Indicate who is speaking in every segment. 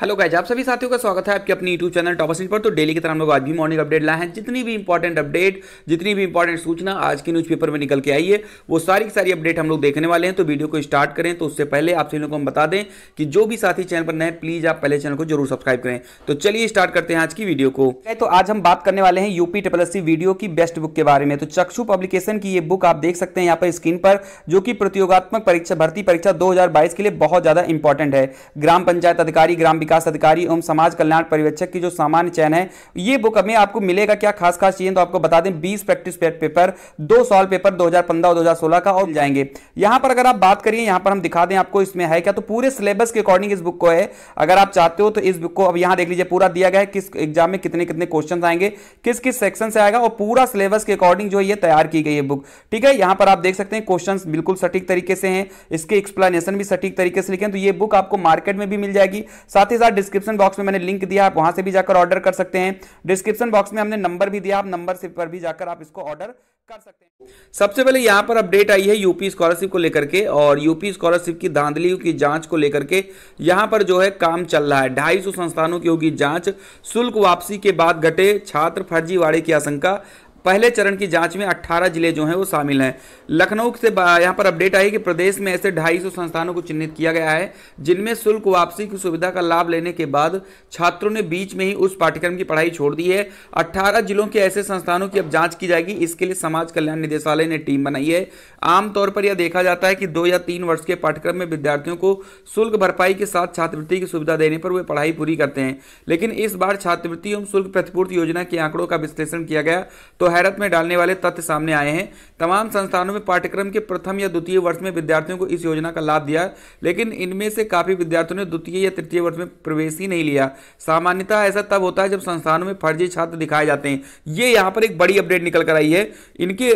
Speaker 1: hello guys आप सभी साथियों का स्वागत है आपके अपने यूट्यूब चैनल टॉपर्स पर तो डेली की तरह हम लोग आज भी मॉर्निंग अपडेट लाए हैं जितनी भी इंपॉर्टेंट अपडेट जितनी भी इंपॉर्टेंट सूचना आज के न्यूज़पेपर में निकल के आई है वो सारी की सारी अपडेट हम लोग देखने वाले हैं तो वीडियो को स्टार्ट करें तो उससे पहले आप सभी लोगों को हम बता दें कि जो भी साथी चैनल पर नए प्लीज़ आप पहले चैनल को जरूर सब्सक्राइब करें तो चलिए स्टार्ट करते हैं आज की वीडियो को तो आज हम बात करने वाले हैं यूपी ट्रिपल एस वीडियो की बेस्ट बुक के बारे में तो चक्षु पब्लिकेशन की ये बुक आप देख सकते हैं यहाँ पर स्क्रीन पर जो कि प्रतियोगात्मक परीक्षा भर्ती परीक्षा दो के लिए बहुत ज़्यादा इंपॉर्टेंट है ग्राम पंचायत अधिकारी ग्राम विकास अधिकारी एवं समाज कल्याण पर्यवेक्षक की जो सामान्य चयन है ये बुक हमें आपको मिलेगा क्या खास खास चीजें तो आपको बता दें बीस प्रैक्टिस पेपर दो सॉल्व पेपर दो और दो का और जाएंगे यहां पर अगर आप बात करिए यहां पर हम दिखा दें आपको इसमें है क्या तो पूरे सिलेबस के अकॉर्डिंग इस बुक को है अगर आप चाहते हो तो इस बुक को अब यहां देख लीजिए पूरा दिया गया है किस एग्जाम में कितने कितने क्वेश्चन आएंगे किस किस सेक्शन से आएगा और पूरा सिलेबस के अकॉर्डिंग जो ये तैयार की गई है बुक ठीक है यहां पर आप देख सकते हैं क्वेश्चन बिल्कुल सटीक तरीके से हैं इसके एक्सप्लेनेशन भी सटीक तरीके से लिखे तो ये बुक आपको मार्केट में भी मिल जाएगी साथ ही साथ डिस्क्रिप्शन बॉक्स में मैंने लिंक दिया आप वहां से भी जाकर ऑर्डर कर सकते हैं डिस्क्रिप्शन बॉक्स में हमने नंबर भी दिया आप नंबर से पर भी जाकर आप इसको ऑर्डर कर सकते हैं सबसे पहले यहाँ पर अपडेट आई है यूपी स्कॉलरशिप को लेकर के और यूपी स्कॉलरशिप की धांधली की जांच को लेकर के यहाँ पर जो है काम चल रहा है ढाई संस्थानों की होगी जांच शुल्क वापसी के बाद घटे छात्र फर्जीवाड़े की आशंका पहले चरण की जांच में 18 जिले जो हैं वो शामिल हैं लखनऊ से यहाँ पर अपडेट आई कि प्रदेश में ऐसे 250 संस्थानों को चिन्हित किया गया है जिनमें शुल्क वापसी की सुविधा का लाभ लेने के बाद छात्रों ने बीच में ही उस पाठ्यक्रम की पढ़ाई छोड़ दी है अट्ठारह जिलों के ऐसे संस्थानों की अब जाँच की जाएगी इसके लिए समाज कल्याण निदेशालय ने टीम बनाई है आमतौर पर यह देखा जाता है कि दो या तीन वर्ष के पाठ्यक्रम में विद्यार्थियों को शुल्क भरपाई के साथ छात्रवृत्ति की सुविधा देने पर वे पढ़ाई पूरी करते हैं लेकिन इस बार छात्रवृत्ति एवं शुल्क प्रतिपूर्ति योजना के आंकड़ों का विश्लेषण किया गया तो हैरत में डालने वाले तथ्य सामने आए हैं तमाम संस्थानों में पाठ्यक्रम के प्रथम या द्वितीय वर्ष में विद्यार्थियों को इस योजना का लाभ दिया लेकिन इनमें से काफ़ी विद्यार्थियों ने द्वितीय या तृतीय वर्ष में प्रवेश ही नहीं लिया सामान्यतः ऐसा तब होता है जब संस्थानों में फर्जी छात्र दिखाए जाते हैं ये यहाँ पर एक बड़ी अपडेट निकल कर आई है इनके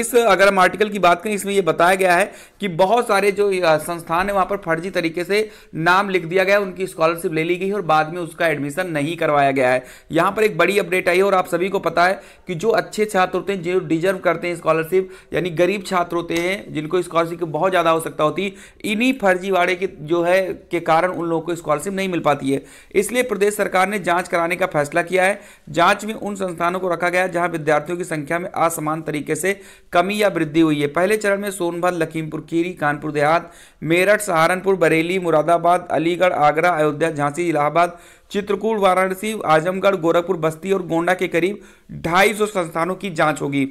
Speaker 1: इस अगर हम आर्टिकल की बात करें इसमें यह बताया गया है कि बहुत सारे जो संस्थान है वहाँ पर फर्जी तरीके से नाम लिख दिया गया उनकी स्कॉलरशिप ले ली गई और बाद में उसका एडमिशन नहीं करवाया गया है यहाँ पर एक बड़ी अपडेट आई है और आप सभी को पता है कि जो अच्छे छात्र होते हैं जो डिजर्व करते हैं स्कॉलरशिप यानी गरीब छात्र होते हैं जिनको स्कॉलरशिप की बहुत ज़्यादा आवश्यकता होती है इन्हीं फर्जीवाड़े के जो है के कारण उन लोगों को स्कॉलरशिप नहीं मिल पाती है इसलिए प्रदेश सरकार ने जाँच कराने का फैसला किया है जाँच में उन संस्थानों को रखा गया जहाँ विद्यार्थियों की संख्या में असमान तरीके से कमी या वृद्धि हुई है पहले चरण में सोनभद्र लखीमपुर खीरी कानपुर देहात मेरठ सहारनपुर बरेली मुरादाबाद अलीगढ़ आगरा अयोध्या झांसी इलाहाबाद चित्रकूट वाराणसी आजमगढ़ गोरखपुर बस्ती और गोंडा के करीब 250 संस्थानों की जांच होगी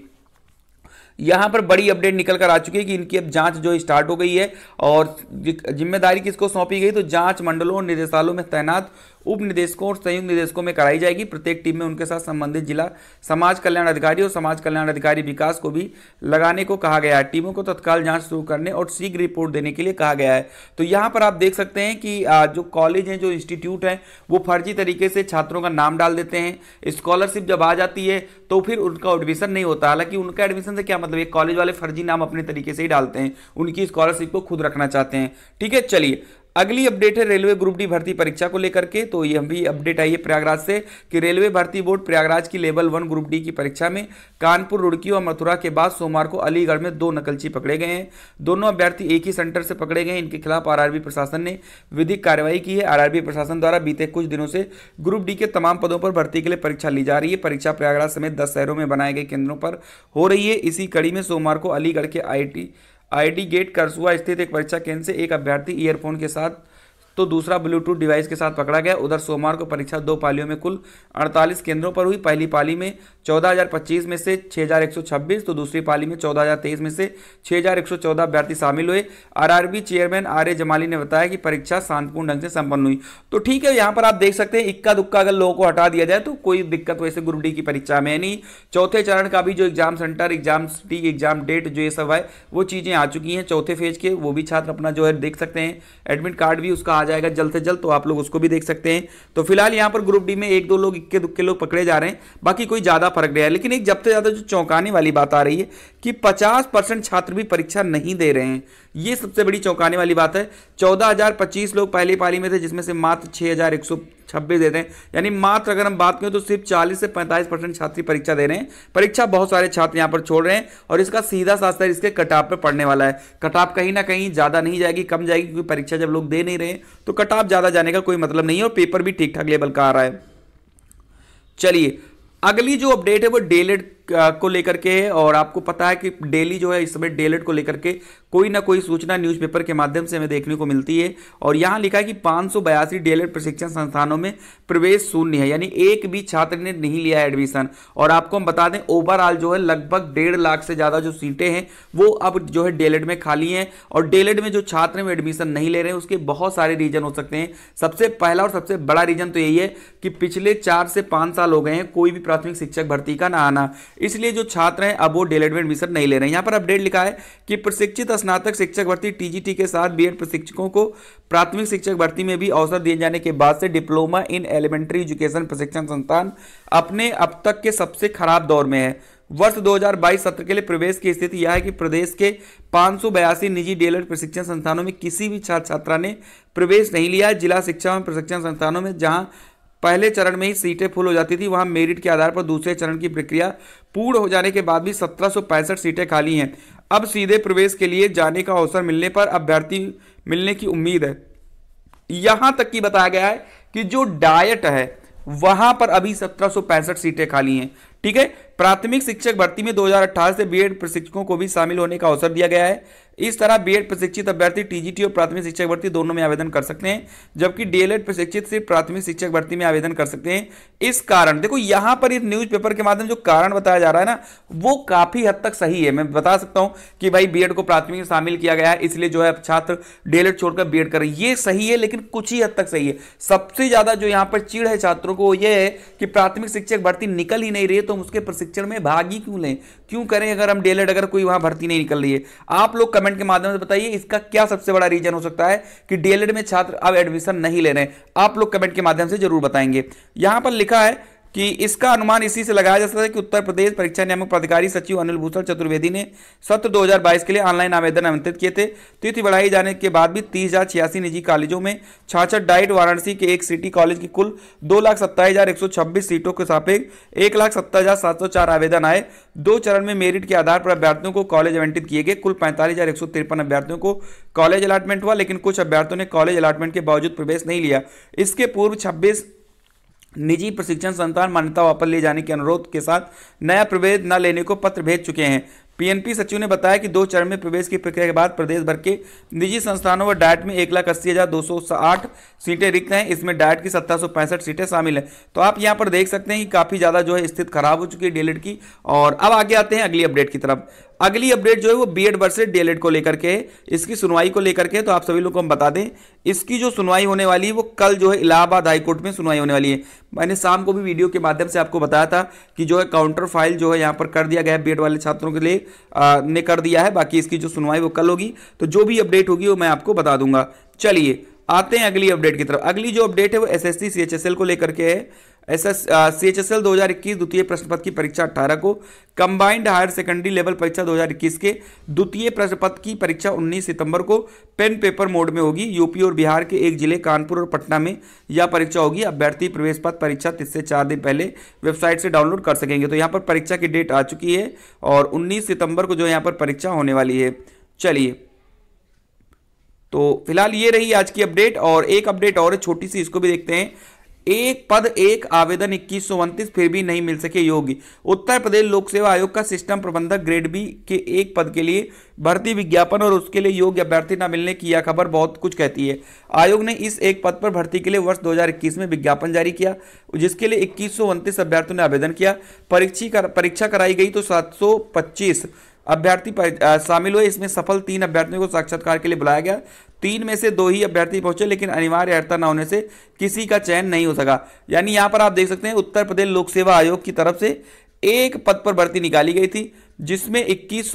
Speaker 1: यहां पर बड़ी अपडेट निकल कर आ चुकी है कि इनकी अब जांच जो स्टार्ट हो गई है और जिम्मेदारी किसको सौंपी गई तो जांच मंडलों और निदेशालयों में तैनात उप निदेशकों और संयुक्त निदेशकों में कराई जाएगी प्रत्येक टीम में उनके साथ संबंधित जिला समाज कल्याण अधिकारी और समाज कल्याण अधिकारी विकास को भी लगाने को कहा गया है टीमों को तत्काल जाँच शुरू करने और शीघ्र रिपोर्ट देने के लिए कहा गया है तो यहाँ पर आप देख सकते हैं कि जो कॉलेज हैं जो इंस्टीट्यूट हैं वो फर्जी तरीके से छात्रों का नाम डाल देते हैं स्कॉलरशिप जब आ जाती है तो फिर उनका एडमिशन नहीं होता हालांकि उनका एडमिशन से क्या मतलब ये कॉलेज वाले फर्जी नाम अपने तरीके से ही डालते हैं उनकी स्कॉलरशिप को खुद रखना चाहते हैं ठीक है चलिए अगली अपडेट है रेलवे ग्रुप डी भर्ती परीक्षा को लेकर के तो यह भी अपडेट आई है प्रयागराज से कि रेलवे भर्ती बोर्ड प्रयागराज की लेवल वन ग्रुप डी की परीक्षा में कानपुर रुड़की और मथुरा के बाद सोमवार को अलीगढ़ में दो नकलची पकड़े गए हैं दोनों अभ्यर्थी एक ही सेंटर से पकड़े गए इनके खिलाफ आर प्रशासन ने विधिक कार्रवाई की है आर प्रशासन द्वारा बीते कुछ दिनों से ग्रुप डी के तमाम पदों पर भर्ती के लिए परीक्षा ली जा रही है परीक्षा प्रयागराज समेत दस शहरों में बनाए गए केंद्रों पर हो रही है इसी कड़ी में सोमवार को अलीगढ़ के आई आईडी गेट करसुआ स्थित एक परीक्षा केंद्र से एक अभ्यर्थी ईयरफोन के साथ तो दूसरा ब्लूटूथ डिवाइस के साथ पकड़ा गया उधर सोमवार को परीक्षा दो पालियों में कुल 48 केंद्रों पर हुई पहली पाली में 14,025 में से 6,126 तो दूसरी पाली में 14,023 में से 6,114 अभ्यर्थी शामिल हुए RRB chairman R A Jamali ने बताया कि परीक्षा शांतिपूर्ण ढंग से संपन्न हुई तो ठीक है यहाँ पर आप देख सकते हैं इक्का दुक्का अगर लोगों को हटा दिया जाए तो कोई दिक्कत वैसे ग्रुप डी की परीक्षा में नहीं चौथे चरण का भी जो exam centre exam city exam date जो ये सब है वो चीज़ें आ चुकी हैं चौथे फेज के वो भी छात्र अपना जो है देख सकते हैं एडमिट कार्ड भी उसका जाएगा जल्द से जल्द तो आप लोग उसको भी देख सकते हैं तो फिलहाल यहाँ पर ग्रुप डी में एक दो लोग इक्के दुक्के लोग पकड़े जा रहे हैं बाकी कोई ज़्यादा फर्क नहीं है लेकिन एक जब से ज़्यादा जो चौंकाने वाली बात आ रही है कि पचास छात्र भी परीक्षा नहीं दे रहे हैं ये सबसे बड़ी चौंकाने वाली बात है चौदह लोग पहली पाली में थे जिसमें से मात्र छः छब्बीस देते हैं यानी मात्र अगर हम बात करें तो सिर्फ चालीस से पैंतालीस परसेंट छात्री परीक्षा दे रहे हैं परीक्षा बहुत सारे छात्र यहाँ पर छोड़ रहे हैं और इसका सीधा सा असर इसके कटाप पर पड़ने वाला है कटाप कहीं ना कहीं ज़्यादा नहीं जाएगी कम जाएगी क्योंकि परीक्षा जब लोग दे नहीं रहे तो कटाप ज़्यादा जाने का कोई मतलब नहीं है और पेपर भी ठीक ठाक लेवल का आ रहा है चलिए अगली जो अपडेट है वो डेलेट को लेकर के और आपको पता है कि डेली जो है इस समय डेलेट को लेकर के कोई ना कोई सूचना न्यूज़पेपर के माध्यम से हमें देखने को मिलती है और यहाँ लिखा है कि पाँच सौ बयासी डेलेट प्रशिक्षण संस्थानों में प्रवेश शून्य है यानी एक भी छात्र ने नहीं लिया है एडमिशन और आपको हम बता दें ओवरऑल जो है लगभग डेढ़ लाख से ज़्यादा जो सीटें हैं वो अब जो है डेलेट में खाली हैं और डेलेट में जो छात्र एडमिशन नहीं ले रहे हैं उसके बहुत सारे रीजन हो सकते हैं सबसे पहला और सबसे बड़ा रीजन तो यही है कि पिछले चार से पाँच साल हो गए हैं कोई भी प्राथमिक शिक्षक भर्ती का ना आना इसलिए जो छात्र हैं अब वो डेलेडमेंट एडमिशन नहीं ले रहे हैं यहाँ पर अपडेट लिखा है कि प्रशिक्षित स्नातक शिक्षक भर्ती टीजीटी के साथ बीएड प्रशिक्षकों को प्राथमिक शिक्षक भर्ती में भी अवसर दिए जाने के बाद से डिप्लोमा इन एलिमेंट्री एजुकेशन प्रशिक्षण संस्थान अपने अब तक के सबसे खराब दौर में है वर्ष 2022 सत्र के लिए प्रवेश की स्थिति यह है कि प्रदेश के पाँच निजी डीएलएड प्रशिक्षण संस्थानों में किसी भी छात्र छात्रा ने प्रवेश नहीं लिया जिला शिक्षा एवं प्रशिक्षण संस्थानों में जहां पहले चरण में ही सीटें फुल हो जाती थी वहां मेरिट के आधार पर दूसरे चरण की प्रक्रिया पूर्ण हो जाने के बाद भी सत्रह सीटें खाली हैं अब सीधे प्रवेश के लिए जाने का अवसर मिलने पर अभ्यर्थी मिलने की उम्मीद है यहां तक कि बताया गया है कि जो डायट है वहां पर अभी सत्रह सीटें खाली हैं ठीक है प्राथमिक शिक्षक भर्ती में 2018 से बीएड प्रशिक्षकों को भी शामिल होने का अवसर दिया गया है इस तरह बीएड प्रशिक्षित अभ्यर्थी टीजीटी और प्राथमिक शिक्षक भर्ती दोनों में आवेदन कर सकते हैं जबकि डीएलएड प्रशिक्षित सिर्फ प्राथमिक शिक्षक भर्ती में आवेदन कर सकते हैं इस कारण देखो यहां पर इस पेपर के माध्यम जो कारण बताया जा रहा है ना वो काफी हद तक सही है मैं बता सकता हूं कि भाई बी को प्राथमिक में शामिल किया गया है इसलिए जो है छात्र डीएलएड छोड़कर एड कर ये सही है लेकिन कुछ ही हद तक सही है सबसे ज्यादा जो यहां पर चीड़ है छात्रों को यह है कि प्राथमिक शिक्षक भर्ती निकल ही नहीं रही तो हम उसके प्रशिक्षण शिक्षण में भाग ही क्यों लें क्यों करें अगर हम डेलेड अगर कोई वहां भर्ती नहीं निकल रही है आप लोग कमेंट के माध्यम से बताइए इसका क्या सबसे बड़ा रीजन हो सकता है कि डीएलएड में छात्र अब एडमिशन नहीं ले रहे आप लोग कमेंट के माध्यम से जरूर बताएंगे यहां पर लिखा है कि इसका अनुमान इसी से लगाया जा सकता है कि उत्तर प्रदेश परीक्षा नियामक प्राधिकारी सचिव अनिल भूषण चतुर्वेदी ने सत्र 2022 के लिए ऑनलाइन आवेदन आमंत्रित किए थे तिथि बढ़ाई जाने के बाद भी तीस हजार छियासी निजी कॉलेजों में छाछठ डाइट वाराणसी के एक सिटी कॉलेज की कुल दो लाख सत्ताईस हजार एक सौ छब्बीस सीटों के सापे एक लाख सत्तर हजार सात सौ चार आवेदन आए दो चरण में मेरिट के आधार पर अभ्यर्थियों को कॉलेज आवंटित किए गए कुल पैंतालीस हजार एक सौ तिरपन अभ्यर्थियों को कॉलेज अलाटमेंट हुआ लेकिन कुछ अभ्यर्थियों ने कॉलेज अलाटमेंट के बावजूद प्रवेश नहीं लिया इसके पूर्व छब्बीस निजी प्रशिक्षण संस्थान मान्यता वापस ले जाने के अनुरोध के साथ नया प्रवेश न लेने को पत्र भेज चुके हैं पीएनपी सचिव ने बताया कि दो चरण में प्रवेश की प्रक्रिया के बाद प्रदेश भर के निजी संस्थानों व डायट में एक लाख अस्सी हज़ार दो सौ आठ सीटें रिक्त हैं इसमें डायट की सत्रह सौ पैंसठ सीटें शामिल हैं तो आप यहां पर देख सकते हैं कि काफ़ी ज़्यादा जो है स्थिति खराब हो चुकी है डेलेट की और अब आगे आते हैं अगली अपडेट की तरफ अगली अपडेट जो है वो बी एड वर्सेज डीएलएड को लेकर के इसकी सुनवाई को लेकर के तो आप सभी लोग को हम बता दें इसकी जो सुनवाई होने वाली है वो कल जो है इलाहाबाद हाईकोर्ट में सुनवाई होने वाली है मैंने शाम को भी वीडियो के माध्यम से आपको बताया था कि जो है काउंटर फाइल जो है यहाँ पर कर दिया गया है बी वाले छात्रों के लिए आ, ने कर दिया है बाकी इसकी जो सुनवाई वो कल होगी तो जो भी अपडेट होगी वो मैं आपको बता दूंगा चलिए आते हैं अगली अपडेट की तरफ अगली जो अपडेट है वो एस एस को लेकर के है S C H S L दो हज़ार इक्कीस द्वितीय प्रश्न पत्र की परीक्षा अट्ठारह को कंबाइंड हायर सेकेंडरी लेवल परीक्षा 2021 के द्वितीय प्रश्न पत्र की परीक्षा 19 सितंबर को पेन पेपर मोड में होगी यूपी और बिहार के एक जिले कानपुर और पटना में यह परीक्षा होगी अभ्यर्थी प्रवेश पत्र परीक्षा तीस से चार दिन पहले वेबसाइट से डाउनलोड कर सकेंगे तो यहाँ पर परीक्षा की डेट आ चुकी है और उन्नीस सितंबर को जो यहाँ पर परीक्षा होने वाली है चलिए तो फिलहाल ये रही आज की अपडेट और एक अपडेट और छोटी सी इसको भी देखते हैं एक पद एक आवेदन इक्कीस फिर भी नहीं मिल सके योग्य उत्तर प्रदेश लोक सेवा आयोग का सिस्टम प्रबंधक ग्रेड बी के एक पद के लिए भर्ती विज्ञापन और उसके लिए योग्य अभ्यर्थी न मिलने की यह खबर बहुत कुछ कहती है आयोग ने इस एक पद पर भर्ती के लिए वर्ष 2021 में विज्ञापन जारी किया जिसके लिए इक्कीस अभ्यर्थियों ने आवेदन किया परीक्षा कर, परीक्षा कराई गई तो सात अभ्यर्थी शामिल हुए इसमें सफल तीन अभ्यर्थियों को साक्षात्कार के लिए बुलाया गया तीन में से दो ही अभ्यर्थी पहुंचे लेकिन अनिवार्य अर्थता न होने से किसी का चयन नहीं हो सका यानी यहाँ पर आप देख सकते हैं उत्तर प्रदेश लोक सेवा आयोग की तरफ से एक पद पर भर्ती निकाली गई थी जिसमें इक्कीस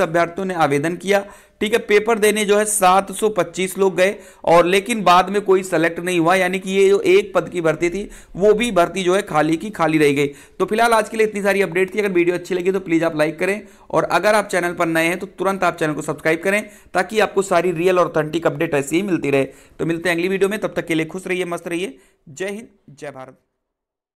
Speaker 1: अभ्यर्थियों ने आवेदन किया ठीक है पेपर देने जो है 725 लोग गए और लेकिन बाद में कोई सेलेक्ट नहीं हुआ यानी कि ये जो एक पद की भर्ती थी वो भी भर्ती जो है खाली की खाली रह गई तो फिलहाल आज के लिए इतनी सारी अपडेट थी अगर वीडियो अच्छी लगी तो प्लीज़ आप लाइक करें और अगर आप चैनल पर नए हैं तो तुरंत आप चैनल को सब्सक्राइब करें ताकि आपको सारी रियल और ऑथेंटिक अपडेट ऐसी ही मिलती रहे तो मिलते हैं अगली वीडियो में तब तक के लिए खुश रहिए मस्त रहिए जय हिंद जय भारत